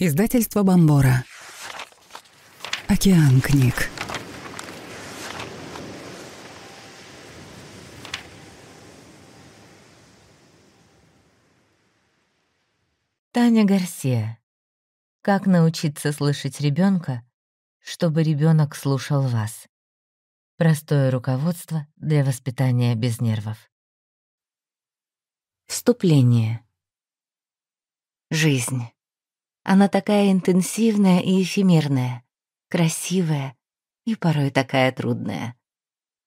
Издательство Бомбора. Океан книг. Таня Гарсия. Как научиться слышать ребенка, чтобы ребенок слушал вас? Простое руководство для воспитания без нервов. Вступление. Жизнь. Она такая интенсивная и эфемерная, красивая и порой такая трудная.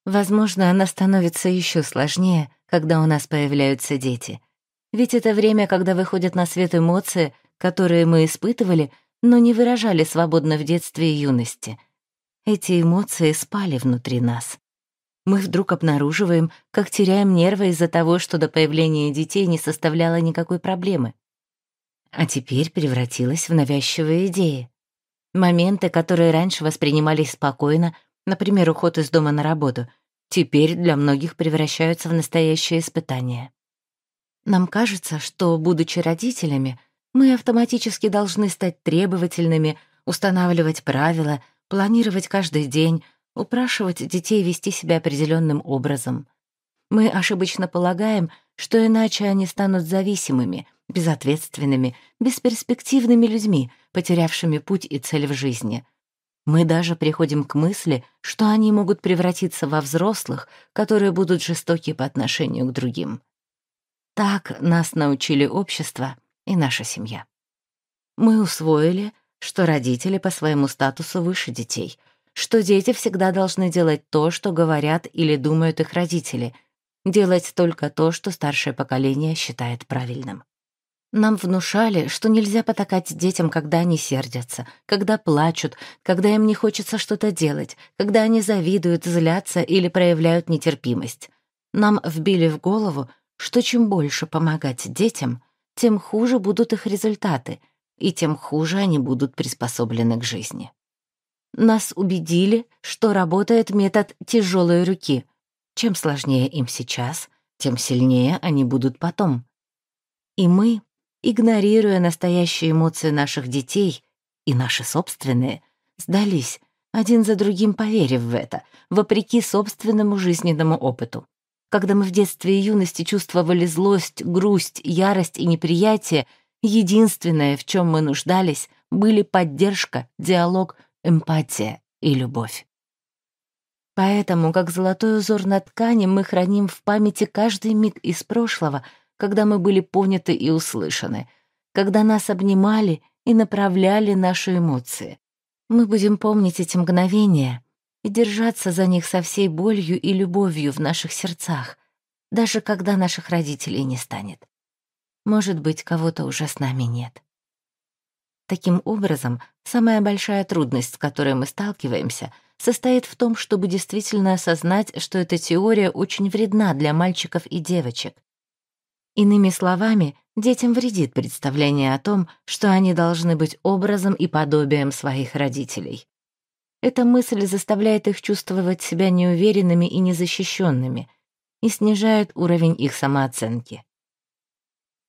Возможно, она становится еще сложнее, когда у нас появляются дети. Ведь это время, когда выходят на свет эмоции, которые мы испытывали, но не выражали свободно в детстве и юности. Эти эмоции спали внутри нас. Мы вдруг обнаруживаем, как теряем нервы из-за того, что до появления детей не составляло никакой проблемы а теперь превратилась в навязчивые идеи. Моменты, которые раньше воспринимались спокойно, например, уход из дома на работу, теперь для многих превращаются в настоящее испытание. Нам кажется, что, будучи родителями, мы автоматически должны стать требовательными, устанавливать правила, планировать каждый день, упрашивать детей вести себя определенным образом. Мы ошибочно полагаем, что иначе они станут зависимыми — безответственными, бесперспективными людьми, потерявшими путь и цель в жизни. Мы даже приходим к мысли, что они могут превратиться во взрослых, которые будут жестоки по отношению к другим. Так нас научили общество и наша семья. Мы усвоили, что родители по своему статусу выше детей, что дети всегда должны делать то, что говорят или думают их родители, делать только то, что старшее поколение считает правильным. Нам внушали, что нельзя потакать детям, когда они сердятся, когда плачут, когда им не хочется что-то делать, когда они завидуют, злятся или проявляют нетерпимость. Нам вбили в голову, что чем больше помогать детям, тем хуже будут их результаты, и тем хуже они будут приспособлены к жизни. Нас убедили, что работает метод тяжелой руки. Чем сложнее им сейчас, тем сильнее они будут потом. И мы игнорируя настоящие эмоции наших детей и наши собственные, сдались, один за другим поверив в это, вопреки собственному жизненному опыту. Когда мы в детстве и юности чувствовали злость, грусть, ярость и неприятие, единственное, в чем мы нуждались, были поддержка, диалог, эмпатия и любовь. Поэтому, как золотой узор на ткани, мы храним в памяти каждый миг из прошлого — когда мы были поняты и услышаны, когда нас обнимали и направляли наши эмоции. Мы будем помнить эти мгновения и держаться за них со всей болью и любовью в наших сердцах, даже когда наших родителей не станет. Может быть, кого-то уже с нами нет. Таким образом, самая большая трудность, с которой мы сталкиваемся, состоит в том, чтобы действительно осознать, что эта теория очень вредна для мальчиков и девочек, Иными словами, детям вредит представление о том, что они должны быть образом и подобием своих родителей. Эта мысль заставляет их чувствовать себя неуверенными и незащищенными и снижает уровень их самооценки.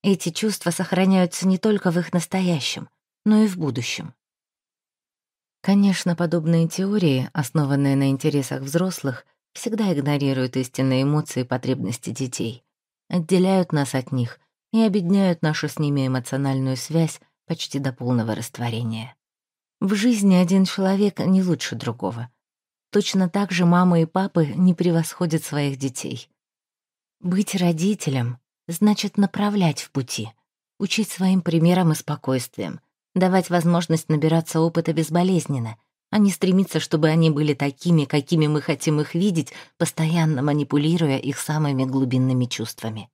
Эти чувства сохраняются не только в их настоящем, но и в будущем. Конечно, подобные теории, основанные на интересах взрослых, всегда игнорируют истинные эмоции и потребности детей — отделяют нас от них и обедняют нашу с ними эмоциональную связь почти до полного растворения. В жизни один человек не лучше другого. Точно так же мамы и папы не превосходят своих детей. Быть родителем значит направлять в пути, учить своим примером и спокойствием, давать возможность набираться опыта безболезненно, а не стремиться, чтобы они были такими, какими мы хотим их видеть, постоянно манипулируя их самыми глубинными чувствами.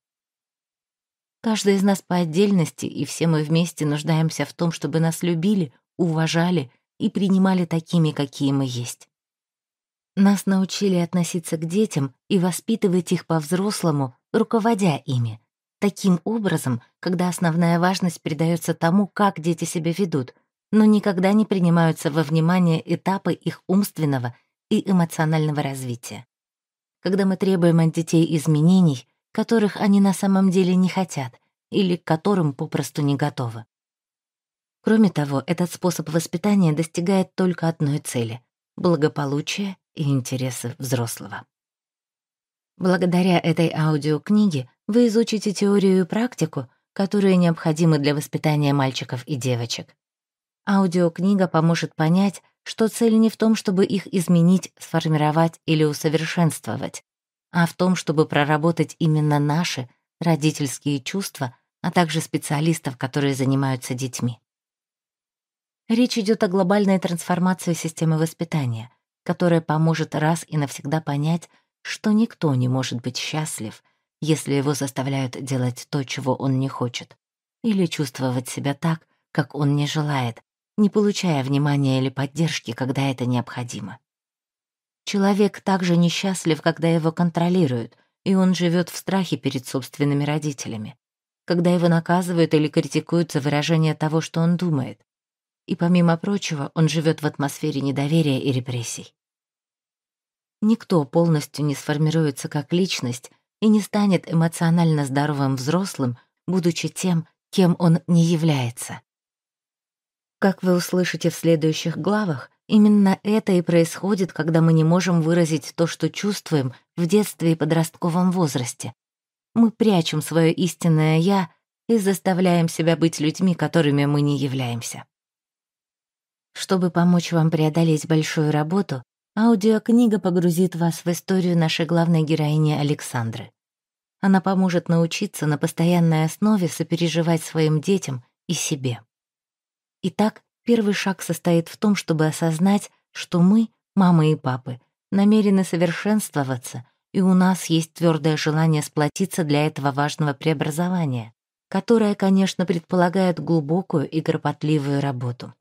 Каждый из нас по отдельности, и все мы вместе нуждаемся в том, чтобы нас любили, уважали и принимали такими, какие мы есть. Нас научили относиться к детям и воспитывать их по-взрослому, руководя ими, таким образом, когда основная важность придается тому, как дети себя ведут — но никогда не принимаются во внимание этапы их умственного и эмоционального развития. Когда мы требуем от детей изменений, которых они на самом деле не хотят или к которым попросту не готовы. Кроме того, этот способ воспитания достигает только одной цели — благополучия и интересы взрослого. Благодаря этой аудиокниге вы изучите теорию и практику, которые необходимы для воспитания мальчиков и девочек. Аудиокнига поможет понять, что цель не в том, чтобы их изменить, сформировать или усовершенствовать, а в том, чтобы проработать именно наши родительские чувства, а также специалистов, которые занимаются детьми. Речь идет о глобальной трансформации системы воспитания, которая поможет раз и навсегда понять, что никто не может быть счастлив, если его заставляют делать то, чего он не хочет, или чувствовать себя так, как он не желает, не получая внимания или поддержки, когда это необходимо. Человек также несчастлив, когда его контролируют, и он живет в страхе перед собственными родителями, когда его наказывают или критикуют за выражение того, что он думает. И, помимо прочего, он живет в атмосфере недоверия и репрессий. Никто полностью не сформируется как личность и не станет эмоционально здоровым взрослым, будучи тем, кем он не является. Как вы услышите в следующих главах, именно это и происходит, когда мы не можем выразить то, что чувствуем в детстве и подростковом возрасте. Мы прячем свое истинное «я» и заставляем себя быть людьми, которыми мы не являемся. Чтобы помочь вам преодолеть большую работу, аудиокнига погрузит вас в историю нашей главной героини Александры. Она поможет научиться на постоянной основе сопереживать своим детям и себе. Итак, первый шаг состоит в том, чтобы осознать, что мы, мамы и папы, намерены совершенствоваться, и у нас есть твердое желание сплотиться для этого важного преобразования, которое, конечно, предполагает глубокую и кропотливую работу.